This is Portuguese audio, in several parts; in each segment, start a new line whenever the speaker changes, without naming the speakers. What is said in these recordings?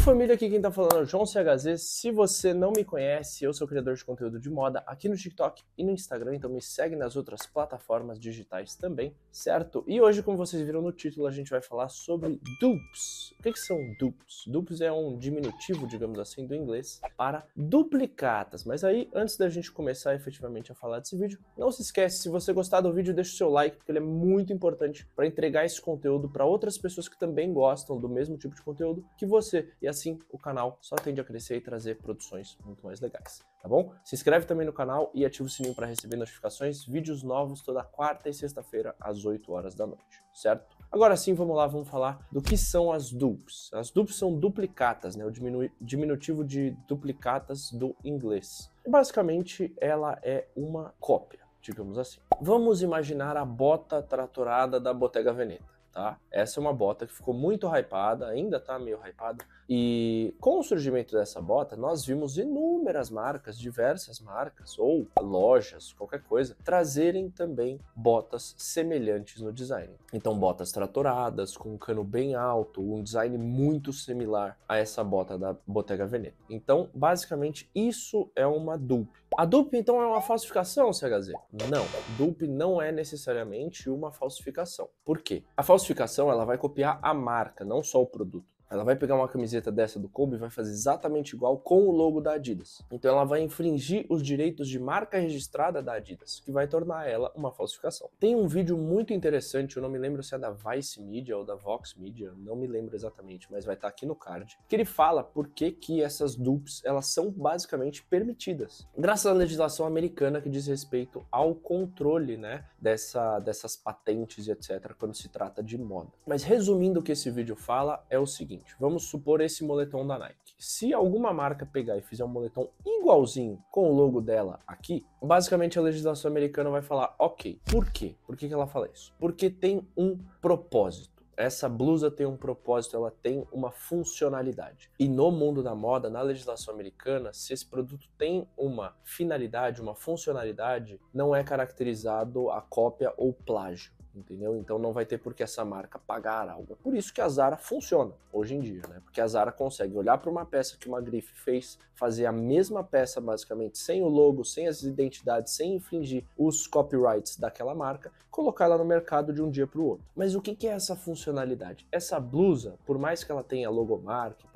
família, aqui quem tá falando é o João CHZ. Se você não me conhece, eu sou criador de conteúdo de moda aqui no TikTok e no Instagram, então me segue nas outras plataformas digitais também, certo? E hoje, como vocês viram no título, a gente vai falar sobre dupes. O que, que são dupes? Dupes é um diminutivo, digamos assim, do inglês para duplicatas. Mas aí, antes da gente começar efetivamente a falar desse vídeo, não se esquece, se você gostar do vídeo, deixa o seu like, porque ele é muito importante para entregar esse conteúdo para outras pessoas que também gostam do mesmo tipo de conteúdo que você. E assim o canal só tende a crescer e trazer produções muito mais legais, tá bom? Se inscreve também no canal e ativa o sininho para receber notificações, vídeos novos toda quarta e sexta-feira às 8 horas da noite, certo? Agora sim, vamos lá, vamos falar do que são as dupes. As dupes são duplicatas, né? O diminutivo de duplicatas do inglês. Basicamente, ela é uma cópia, digamos assim. Vamos imaginar a bota tratorada da Bottega Veneta tá? Essa é uma bota que ficou muito hypada, ainda tá meio hypada. E com o surgimento dessa bota, nós vimos inúmeras marcas, diversas marcas ou lojas, qualquer coisa, trazerem também botas semelhantes no design. Então, botas tratoradas, com um cano bem alto, um design muito similar a essa bota da Bottega Veneta. Então, basicamente, isso é uma dupla a dupe então é uma falsificação, CHZ? Não, dupe não é necessariamente uma falsificação. Por quê? A falsificação ela vai copiar a marca, não só o produto. Ela vai pegar uma camiseta dessa do Kobe e vai fazer exatamente igual com o logo da Adidas. Então ela vai infringir os direitos de marca registrada da Adidas, que vai tornar ela uma falsificação. Tem um vídeo muito interessante, eu não me lembro se é da Vice Media ou da Vox Media, não me lembro exatamente, mas vai estar tá aqui no card, que ele fala por que, que essas dupes elas são basicamente permitidas. Graças à legislação americana que diz respeito ao controle né, dessa, dessas patentes e etc., quando se trata de moda. Mas resumindo o que esse vídeo fala, é o seguinte seguinte: vamos supor esse moletom da Nike. Se alguma marca pegar e fizer um moletom igualzinho com o logo dela aqui, basicamente a legislação americana vai falar: ok. Por quê? Por que, que ela fala isso? Porque tem um propósito essa blusa tem um propósito, ela tem uma funcionalidade. E no mundo da moda, na legislação americana, se esse produto tem uma finalidade, uma funcionalidade, não é caracterizado a cópia ou plágio entendeu? Então não vai ter por que essa marca pagar algo. por isso que a Zara funciona hoje em dia, né? Porque a Zara consegue olhar para uma peça que uma grife fez, fazer a mesma peça basicamente sem o logo, sem as identidades, sem infringir os copyrights daquela marca, colocar ela no mercado de um dia para o outro. Mas o que, é essa funcionalidade? Essa blusa, por mais que ela tenha logomarca,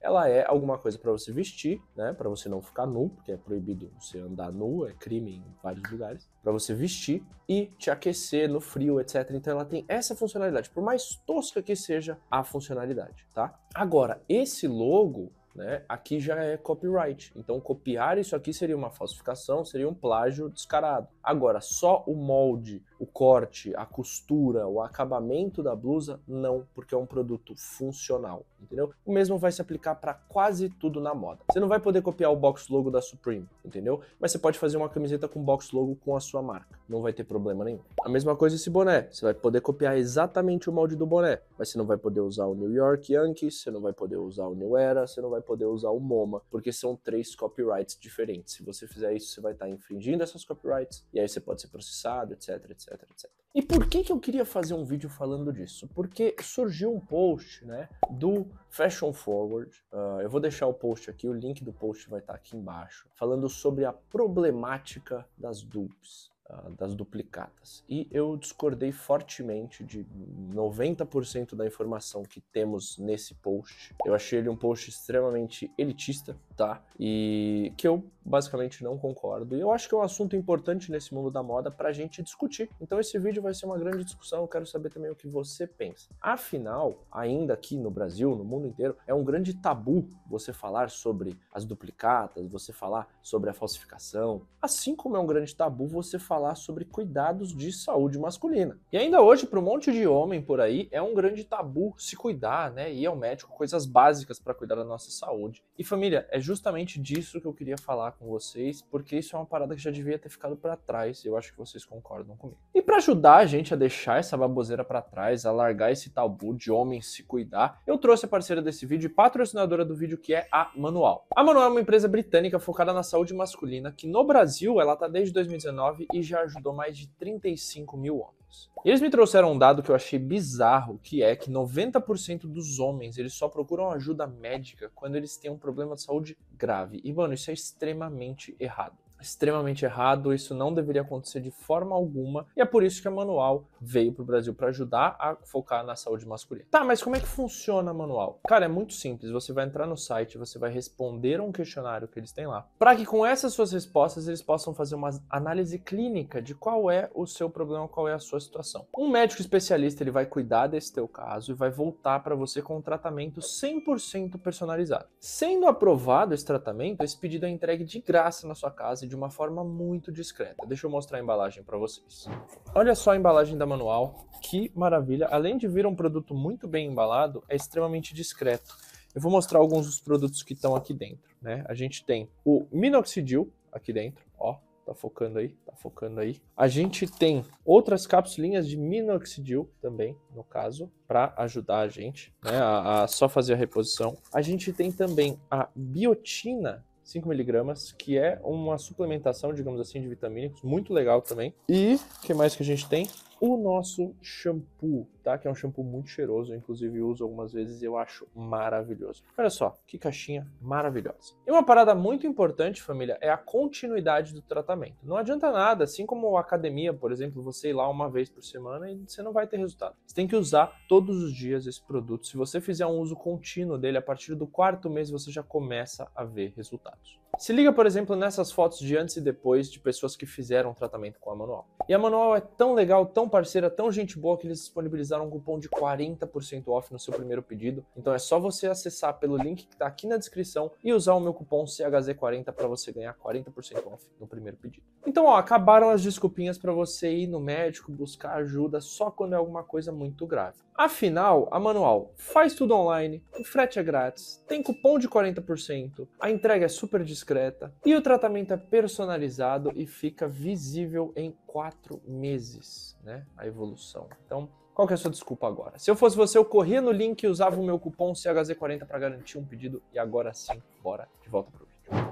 ela é alguma coisa para você vestir, né? Para você não ficar nu, porque é proibido você andar nu, é crime em vários lugares. Para você vestir e te aquecer no frio, etc. Então ela tem essa funcionalidade, por mais tosca que seja a funcionalidade, tá? Agora, esse logo, né, aqui já é copyright. Então copiar isso aqui seria uma falsificação, seria um plágio descarado. Agora, só o molde o corte, a costura, o acabamento da blusa, não, porque é um produto funcional, entendeu? O mesmo vai se aplicar para quase tudo na moda. Você não vai poder copiar o box logo da Supreme, entendeu? Mas você pode fazer uma camiseta com box logo com a sua marca, não vai ter problema nenhum. A mesma coisa esse boné, você vai poder copiar exatamente o molde do boné, mas você não vai poder usar o New York Yankees, você não vai poder usar o New Era, você não vai poder usar o MoMA, porque são três copyrights diferentes. Se você fizer isso, você vai estar infringindo essas copyrights e aí você pode ser processado, etc, etc etc, E por que, que eu queria fazer um vídeo falando disso? Porque surgiu um post né, do Fashion Forward, uh, eu vou deixar o post aqui, o link do post vai estar tá aqui embaixo, falando sobre a problemática das dupes ah, das duplicatas. E eu discordei fortemente de 90% da informação que temos nesse post. Eu achei ele um post extremamente elitista, tá? E que eu basicamente não concordo. E eu acho que é um assunto importante nesse mundo da moda para a gente discutir. Então esse vídeo vai ser uma grande discussão, eu quero saber também o que você pensa. Afinal, ainda aqui no Brasil, no mundo inteiro, é um grande tabu você falar sobre as duplicatas, você falar sobre a falsificação, assim como é um grande tabu você falar sobre cuidados de saúde masculina. E ainda hoje, para um monte de homem por aí, é um grande tabu se cuidar, né? Ir ao médico, coisas básicas para cuidar da nossa saúde. E família, é justamente disso que eu queria falar falar com vocês, porque isso é uma parada que já devia ter ficado para trás. Eu acho que vocês concordam comigo. E para ajudar a gente a deixar essa baboseira para trás, a largar esse tabu de homem se cuidar, eu trouxe a parceira desse vídeo e patrocinadora do vídeo que é a Manual. A Manual é uma empresa britânica focada na saúde masculina que no Brasil ela tá desde 2019 e já ajudou mais de 35 mil homens homens. E eles me trouxeram um dado que eu achei bizarro, que é que 90% dos homens, eles só procuram ajuda médica quando eles têm um problema de saúde grave. E mano, isso é extremamente errado extremamente errado, isso não deveria acontecer de forma alguma, e é por isso que a Manual veio para o Brasil para ajudar a focar na saúde masculina. Tá, mas como é que funciona a Manual? Cara, é muito simples, você vai entrar no site, você vai responder um questionário que eles têm lá, para que com essas suas respostas eles possam fazer uma análise clínica de qual é o seu problema, qual é a sua situação. Um médico especialista, ele vai cuidar desse teu caso e vai voltar para você com um tratamento 100% personalizado. Sendo aprovado esse tratamento, esse pedido é entregue de graça na sua casa de uma forma muito discreta. Deixa eu mostrar a embalagem para vocês. Olha só a embalagem da Manual, que maravilha. Além de vir um produto muito bem embalado, é extremamente discreto. Eu vou mostrar alguns dos produtos que estão aqui dentro, né? A gente tem o minoxidil aqui dentro, ó, tá focando aí, tá focando aí. A gente tem outras capsulinhas de minoxidil também, no caso, para ajudar a gente, né, a, a, só fazer a reposição. A gente tem também a biotina, 5 miligramas, que é uma suplementação, digamos assim, de vitamínicos, muito legal também. E o que mais que a gente tem? o nosso shampoo, tá? Que é um shampoo muito cheiroso, eu, inclusive uso algumas vezes e eu acho maravilhoso. Olha só, que caixinha maravilhosa. E uma parada muito importante, família, é a continuidade do tratamento. Não adianta nada, assim como a academia, por exemplo, você ir lá uma vez por semana e você não vai ter resultado. Você tem que usar todos os dias esse produto. Se você fizer um uso contínuo dele, a partir do quarto mês você já começa a ver resultados. Se liga, por exemplo, nessas fotos de antes e depois de pessoas que fizeram tratamento com a Manual. E a Manual é tão legal, tão parceira, tão gente boa que eles disponibilizaram um cupom de 40% off no seu primeiro pedido. Então é só você acessar pelo link que está aqui na descrição e usar o meu cupom CHZ40 para você ganhar 40% off no primeiro pedido. Então, ó, acabaram as desculpinhas para você ir no médico buscar ajuda só quando é alguma coisa muito grave. Afinal, a Manual faz tudo online, o frete é grátis, tem cupom de 40%, a entrega é super discreta e o tratamento é personalizado e fica visível em quatro meses, né? A evolução. Então, qual que é a sua desculpa agora? Se eu fosse você, eu corria no link e usava o meu cupom CHZ40 para garantir um pedido e agora sim, bora de volta pro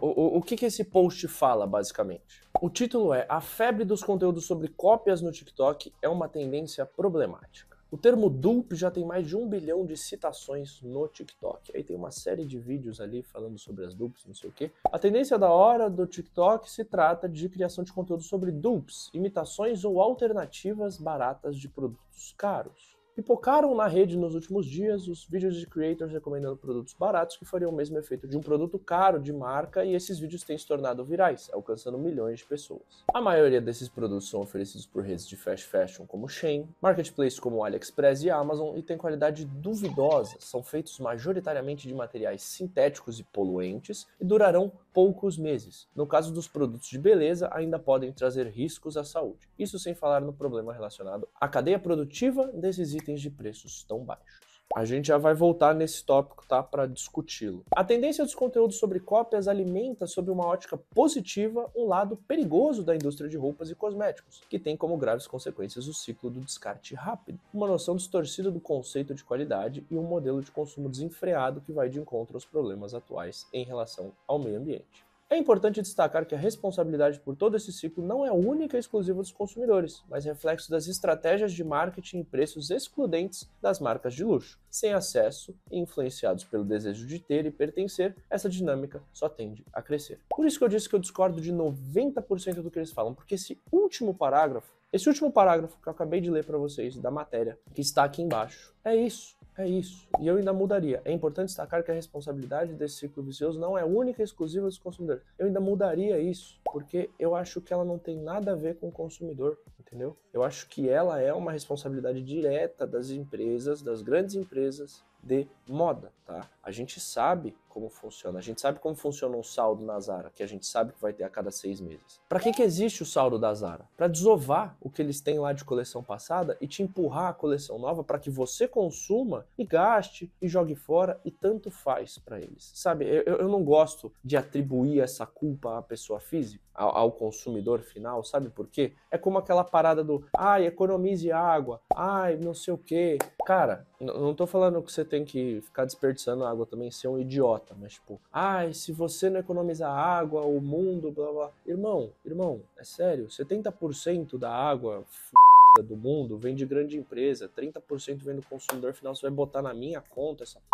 o, o, o que, que esse post fala, basicamente? O título é A febre dos conteúdos sobre cópias no TikTok é uma tendência problemática. O termo dupe já tem mais de um bilhão de citações no TikTok. Aí tem uma série de vídeos ali falando sobre as dupes, não sei o quê. A tendência da hora do TikTok se trata de criação de conteúdo sobre dupes, imitações ou alternativas baratas de produtos caros. Pipocaram na rede nos últimos dias os vídeos de creators recomendando produtos baratos que fariam o mesmo efeito de um produto caro de marca e esses vídeos têm se tornado virais, alcançando milhões de pessoas. A maioria desses produtos são oferecidos por redes de fast fashion como Shein, marketplaces como AliExpress e Amazon e têm qualidade duvidosa, são feitos majoritariamente de materiais sintéticos e poluentes e durarão poucos meses. No caso dos produtos de beleza, ainda podem trazer riscos à saúde. Isso sem falar no problema relacionado à cadeia produtiva desses itens itens de preços tão baixos. A gente já vai voltar nesse tópico, tá, para discuti-lo. A tendência dos conteúdos sobre cópias alimenta, sob uma ótica positiva, um lado perigoso da indústria de roupas e cosméticos, que tem como graves consequências o ciclo do descarte rápido, uma noção distorcida do conceito de qualidade e um modelo de consumo desenfreado que vai de encontro aos problemas atuais em relação ao meio ambiente. É importante destacar que a responsabilidade por todo esse ciclo não é única e exclusiva dos consumidores, mas reflexo das estratégias de marketing e preços excludentes das marcas de luxo. Sem acesso e influenciados pelo desejo de ter e pertencer, essa dinâmica só tende a crescer. Por isso que eu disse que eu discordo de 90% do que eles falam, porque esse último parágrafo, esse último parágrafo que eu acabei de ler para vocês da matéria, que está aqui embaixo, é isso. É isso. E eu ainda mudaria. É importante destacar que a responsabilidade desse ciclo vicioso não é única e exclusiva dos consumidores. Eu ainda mudaria isso, porque eu acho que ela não tem nada a ver com o consumidor, entendeu? Eu acho que ela é uma responsabilidade direta das empresas, das grandes empresas, de moda, tá? A gente sabe como funciona, a gente sabe como funciona o saldo na Zara, que a gente sabe que vai ter a cada seis meses. Para que, que existe o saldo da Zara? Para desovar o que eles têm lá de coleção passada e te empurrar a coleção nova para que você consuma e gaste e jogue fora e tanto faz para eles. Sabe, eu, eu não gosto de atribuir essa culpa à pessoa física, ao, ao consumidor final, sabe por quê? É como aquela parada do, ai, economize água, ai, não sei o quê. Cara, não tô falando que você tem que ficar desperdiçando água também, ser um idiota, mas tipo, ai, ah, se você não economizar água, o mundo, blá blá. Irmão, irmão, é sério, 70% da água f... do mundo vem de grande empresa, 30% vem do consumidor final, você vai botar na minha conta essa p...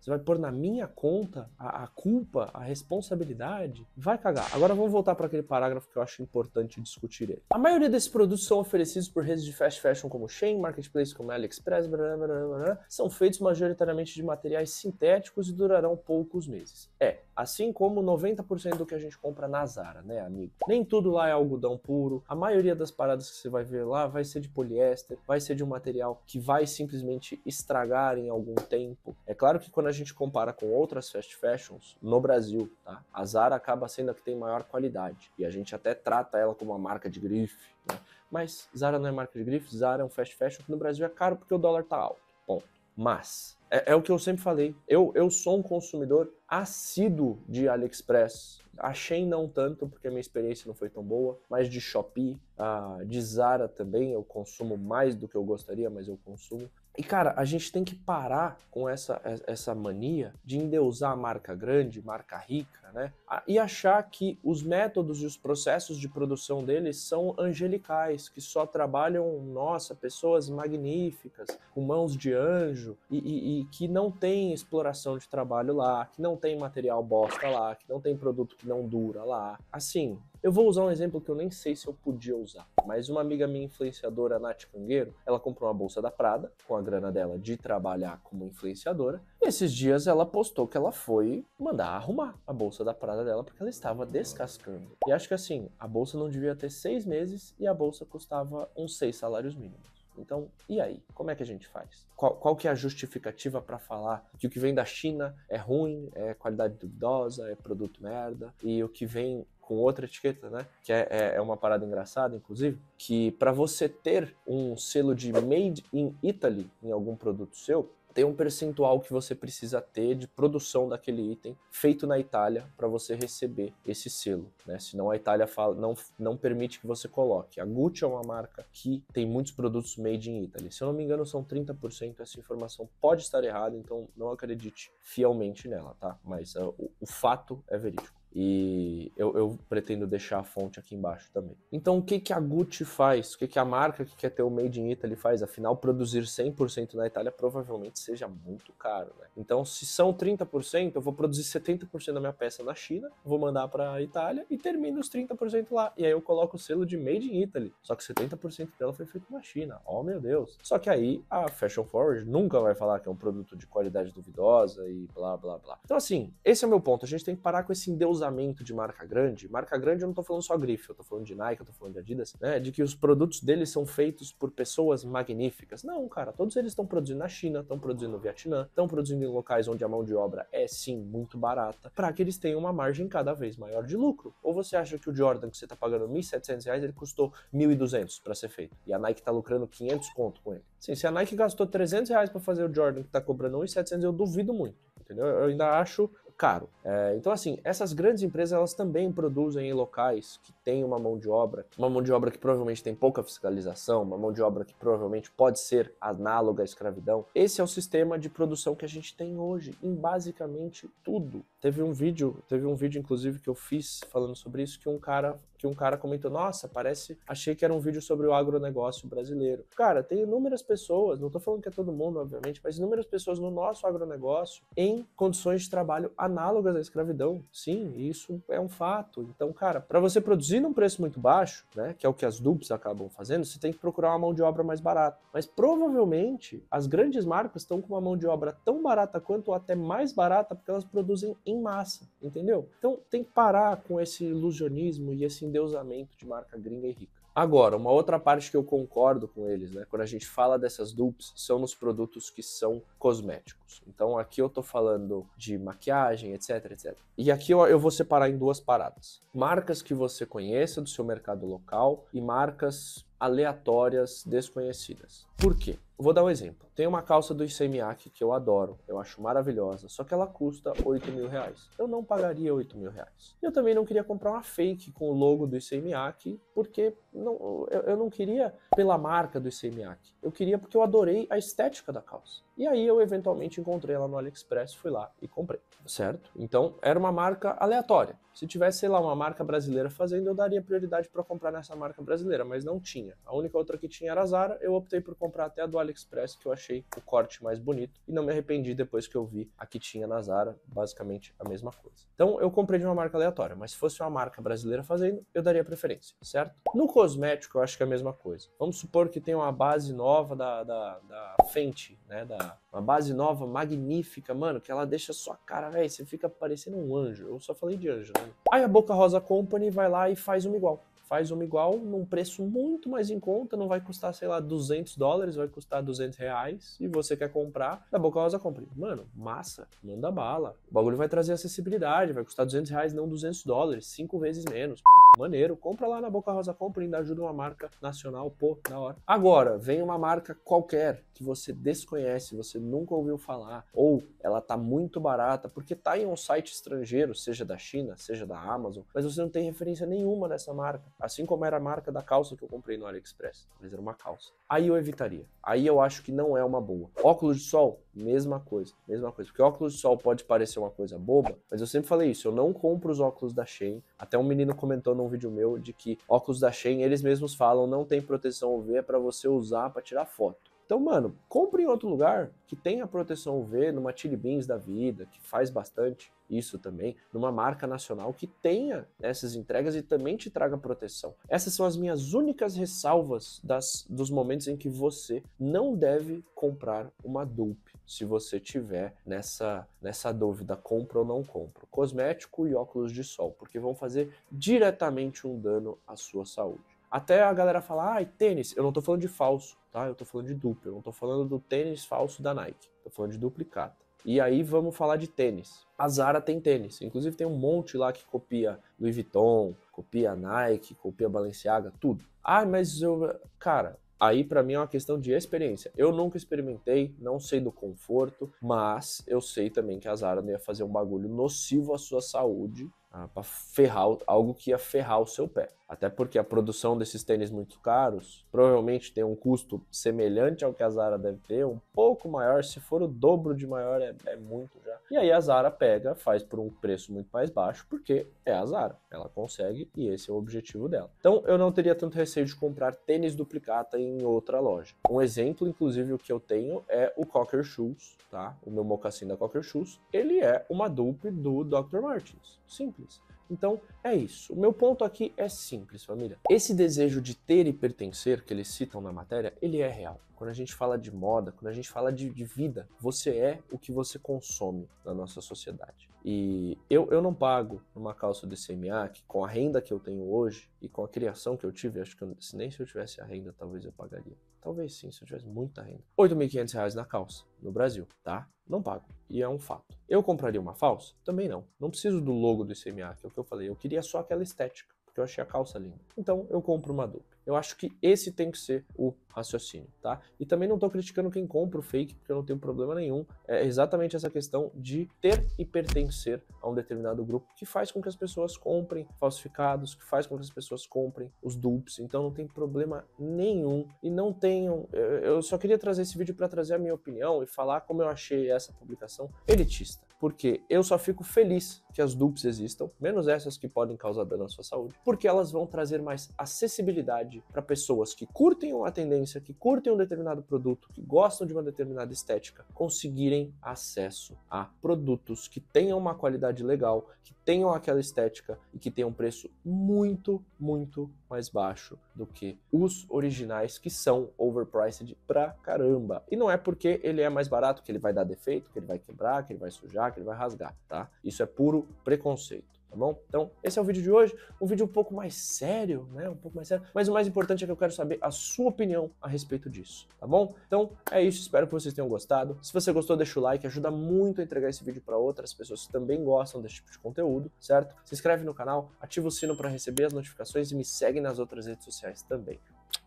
Você vai pôr na minha conta a, a culpa, a responsabilidade? Vai cagar. Agora vamos voltar para aquele parágrafo que eu acho importante discutir ele. A maioria desses produtos são oferecidos por redes de fast fashion como Shein, marketplace como AliExpress, blá, blá, blá, blá, são feitos majoritariamente de materiais sintéticos e durarão poucos meses. É, assim como 90% do que a gente compra na Zara, né, amigo? Nem tudo lá é algodão puro. A maioria das paradas que você vai ver lá vai ser de poliéster, vai ser de um material que vai simplesmente estragar em algum tempo. É claro que quando a a gente compara com outras fast fashions no Brasil, tá? A Zara acaba sendo a que tem maior qualidade e a gente até trata ela como uma marca de grife, né? Mas Zara não é marca de grife, Zara é um fast fashion que no Brasil é caro porque o dólar tá alto. Ponto. Mas é, é, o que eu sempre falei. Eu, eu sou um consumidor assíduo de AliExpress. Achei não tanto, porque a minha experiência não foi tão boa, mas de Shopee, uh, de Zara também. Eu consumo mais do que eu gostaria, mas eu consumo. E cara, a gente tem que parar com essa, essa mania de endeusar marca grande, marca rica, né? E achar que os métodos e os processos de produção deles são angelicais, que só trabalham, nossa, pessoas magníficas, com mãos de anjo, e, e, e que não tem exploração de trabalho lá, que não tem material bosta lá, que não tem produto que não dura lá. Assim, eu vou usar um exemplo que eu nem sei se eu podia usar, mas uma amiga minha influenciadora, Nath Cangueiro, ela comprou uma bolsa da Prada, com a grana dela de trabalhar como influenciadora, e esses dias ela postou que ela foi mandar arrumar a bolsa da Prada dela porque ela estava descascando. E acho que assim, a bolsa não devia ter seis meses e a bolsa custava uns seis salários mínimos. Então, e aí? Como é que a gente faz? Qual, qual que é a justificativa para falar que o que vem da China é ruim, é qualidade duvidosa, é produto merda, e o que vem com outra etiqueta, né? Que é, é, é uma parada engraçada, inclusive, que para você ter um selo de Made in Italy em algum produto seu, tem um percentual que você precisa ter de produção daquele item feito na Itália para você receber esse selo, né? Senão a Itália fala, não, não permite que você coloque. A Gucci é uma marca que tem muitos produtos made in Italy. Se eu não me engano, são 30%. Essa informação pode estar errada, então não acredite fielmente nela, tá? Mas uh, o, o fato é verídico. E eu, eu, pretendo deixar a fonte aqui embaixo também. Então, o que, que a Gucci faz? O que, que a marca que quer ter o Made in Italy faz? Afinal, produzir 100% na Itália provavelmente seja muito caro, né? Então, se são 30%, eu vou produzir 70% da minha peça na China, vou mandar para a Itália e termino os 30% lá. E aí eu coloco o selo de Made in Italy. Só que 70% dela foi feito na China. Oh, meu Deus. Só que aí a Fashion Forward nunca vai falar que é um produto de qualidade duvidosa e blá, blá, blá. Então, assim, esse é o meu ponto. A gente tem que parar com esse endeusamento entrosamento de marca grande, marca grande eu não estou falando só grife, eu estou falando de Nike, eu estou falando de Adidas, né? De que os produtos deles são feitos por pessoas magníficas. Não, cara, todos eles estão produzindo na China, estão produzindo no Vietnã, estão produzindo em locais onde a mão de obra é sim muito barata, para que eles tenham uma margem cada vez maior de lucro. Ou você acha que o Jordan que você está pagando R$ 1.700, reais, ele custou R$ 1.200 para ser feito, e a Nike está lucrando 500 conto com ele. Sim, se a Nike gastou 300 reais para fazer o Jordan que está cobrando 1.700, eu duvido muito, entendeu? Eu ainda acho caro. É, então, assim, essas grandes empresas elas também produzem em locais que têm uma mão de obra, uma mão de obra que provavelmente tem pouca fiscalização, uma mão de obra que provavelmente pode ser análoga à escravidão. Esse é o sistema de produção que a gente tem hoje em basicamente tudo. Teve um vídeo, teve um vídeo inclusive que eu fiz falando sobre isso que um cara que um cara comentou: Nossa, parece. Achei que era um vídeo sobre o agronegócio brasileiro. Cara, tem inúmeras pessoas, não estou falando que é todo mundo, obviamente, mas inúmeras pessoas no nosso agronegócio em condições de trabalho análogas à escravidão. Sim, isso é um fato. Então, cara, para você produzir num preço muito baixo, né, que é o que as dupes acabam fazendo, você tem que procurar uma mão de obra mais barata. Mas provavelmente as grandes marcas estão com uma mão de obra tão barata quanto ou até mais barata porque elas produzem em massa, entendeu? Então tem que parar com esse ilusionismo e esse endeusamento de marca gringa e rica. Agora, uma outra parte que eu concordo com eles, né? Quando a gente fala dessas dupes, são nos produtos que são cosméticos. Então aqui eu tô falando de maquiagem, etc, etc. E aqui eu, eu vou separar em duas paradas. Marcas que você conheça do seu mercado local e marcas aleatórias desconhecidas. Por quê? Vou dar um exemplo. Tem uma calça do ICMAC que eu adoro, eu acho maravilhosa, só que ela custa 8 mil reais. Eu não pagaria 8 mil reais. Eu também não queria comprar uma fake com o logo do ICMAC, porque não, eu, eu não queria pela marca do ICMAC. Eu queria porque eu adorei a estética da calça. E aí eu eventualmente encontrei ela no AliExpress, fui lá e comprei, certo? Então era uma marca aleatória. Se tivesse, sei lá, uma marca brasileira fazendo, eu daria prioridade para comprar nessa marca brasileira, mas não tinha. A única outra que tinha era a Zara, eu optei por comprar comprar até a do AliExpress, que eu achei o corte mais bonito e não me arrependi depois que eu vi a que tinha na Zara, basicamente a mesma coisa. Então eu comprei de uma marca aleatória, mas se fosse uma marca brasileira fazendo, eu daria preferência, certo? No cosmético eu acho que é a mesma coisa. Vamos supor que tem uma base nova da, da, da Fenty, né? Da, uma base nova magnífica, mano, que ela deixa sua cara, velho, você fica parecendo um anjo. Eu só falei de anjo, né? Aí a Boca Rosa Company vai lá e faz uma igual faz uma igual num preço muito mais em conta, não vai custar, sei lá, 200 dólares, vai custar 200 reais e você quer comprar, da Boca Rosa compra. Mano, massa, manda bala. O bagulho vai trazer acessibilidade, vai custar 200 reais, não 200 dólares, cinco vezes menos. Maneiro, compra lá na Boca Rosa Compra, ainda ajuda uma marca nacional, pô, da hora. Agora, vem uma marca qualquer que você desconhece, você nunca ouviu falar, ou ela tá muito barata, porque tá em um site estrangeiro, seja da China, seja da Amazon, mas você não tem referência nenhuma nessa marca. Assim como era a marca da calça que eu comprei no AliExpress, mas era uma calça. Aí eu evitaria. Aí eu acho que não é uma boa. Óculos de sol, mesma coisa, mesma coisa. Porque óculos de sol pode parecer uma coisa boba, mas eu sempre falei isso, eu não compro os óculos da Shein. Até um menino comentou um vídeo meu de que óculos da Shein, eles mesmos falam, não tem proteção UV, é para você usar para tirar foto. Então, mano, compre em outro lugar que tenha proteção UV, numa Chili Beans da vida, que faz bastante isso também, numa marca nacional que tenha essas entregas e também te traga proteção. Essas são as minhas únicas ressalvas das, dos momentos em que você não deve comprar uma dupe, se você tiver nessa, nessa dúvida, compra ou não compra. Cosmético e óculos de sol, porque vão fazer diretamente um dano à sua saúde. Até a galera falar, ai, ah, tênis. Eu não tô falando de falso, tá? Eu tô falando de duplo. Eu não tô falando do tênis falso da Nike. Tô falando de duplicata. E aí vamos falar de tênis. A Zara tem tênis. Inclusive tem um monte lá que copia Louis Vuitton, copia Nike, copia Balenciaga, tudo. Ah, mas eu. Cara, aí para mim é uma questão de experiência. Eu nunca experimentei, não sei do conforto, mas eu sei também que a Zara não ia fazer um bagulho nocivo à sua saúde ah, para ferrar algo que ia ferrar o seu pé. Até porque a produção desses tênis muito caros provavelmente tem um custo semelhante ao que a Zara deve ter, um pouco maior, se for o dobro de maior é, é muito já. E aí a Zara pega, faz por um preço muito mais baixo, porque é a Zara, ela consegue e esse é o objetivo dela. Então eu não teria tanto receio de comprar tênis duplicata em outra loja. Um exemplo, inclusive, o que eu tenho é o Cocker Shoes, tá? O meu mocassim da Cocker Shoes, ele é uma dupe do Dr. Martens. Simples simples. Então, é isso. O meu ponto aqui é simples, família. Esse desejo de ter e pertencer que eles citam na matéria, ele é real quando a gente fala de moda, quando a gente fala de, de vida, você é o que você consome na nossa sociedade. E eu, eu não pago uma calça do ICMA que com a renda que eu tenho hoje e com a criação que eu tive, acho que eu, nem se eu tivesse a renda, talvez eu pagaria. Talvez sim, se eu tivesse muita renda. R$ 8.500 na calça, no Brasil, tá? Não pago. E é um fato. Eu compraria uma falsa? Também não. Não preciso do logo do ICMA, que é o que eu falei. Eu queria só aquela estética, porque eu achei a calça linda. Então eu compro uma dupla. Eu acho que esse tem que ser o raciocínio, tá? E também não estou criticando quem compra o fake, porque eu não tenho problema nenhum. É exatamente essa questão de ter e pertencer a um determinado grupo que faz com que as pessoas comprem falsificados, que faz com que as pessoas comprem os dupes. Então não tem problema nenhum e não tenham. Eu só queria trazer esse vídeo para trazer a minha opinião e falar como eu achei essa publicação elitista, porque eu só fico feliz que as dupes existam, menos essas que podem causar dano à sua saúde, porque elas vão trazer mais acessibilidade para pessoas que curtem uma tendência, que curtem um determinado produto, que gostam de uma determinada estética, conseguirem acesso a produtos que tenham uma qualidade legal, que tenham aquela estética e que tenham um preço muito, muito mais baixo do que os originais que são overpriced pra caramba. E não é porque ele é mais barato que ele vai dar defeito, que ele vai quebrar, que ele vai sujar, que ele vai rasgar, tá? Isso é puro preconceito tá bom? Então, esse é o vídeo de hoje, um vídeo um pouco mais sério, né? Um pouco mais sério, mas o mais importante é que eu quero saber a sua opinião a respeito disso, tá bom? Então, é isso, espero que vocês tenham gostado. Se você gostou, deixa o like, ajuda muito a entregar esse vídeo para outras pessoas que também gostam desse tipo de conteúdo, certo? Se inscreve no canal, ativa o sino para receber as notificações e me segue nas outras redes sociais também.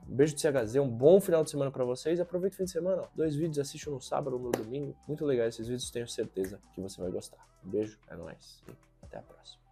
Um beijo de CHZ, um bom final de semana para vocês. Aproveita o fim de semana, dois vídeos, assista no sábado ou no domingo. Muito legal esses vídeos, tenho certeza que você vai gostar. Um beijo, é nóis e até a próxima.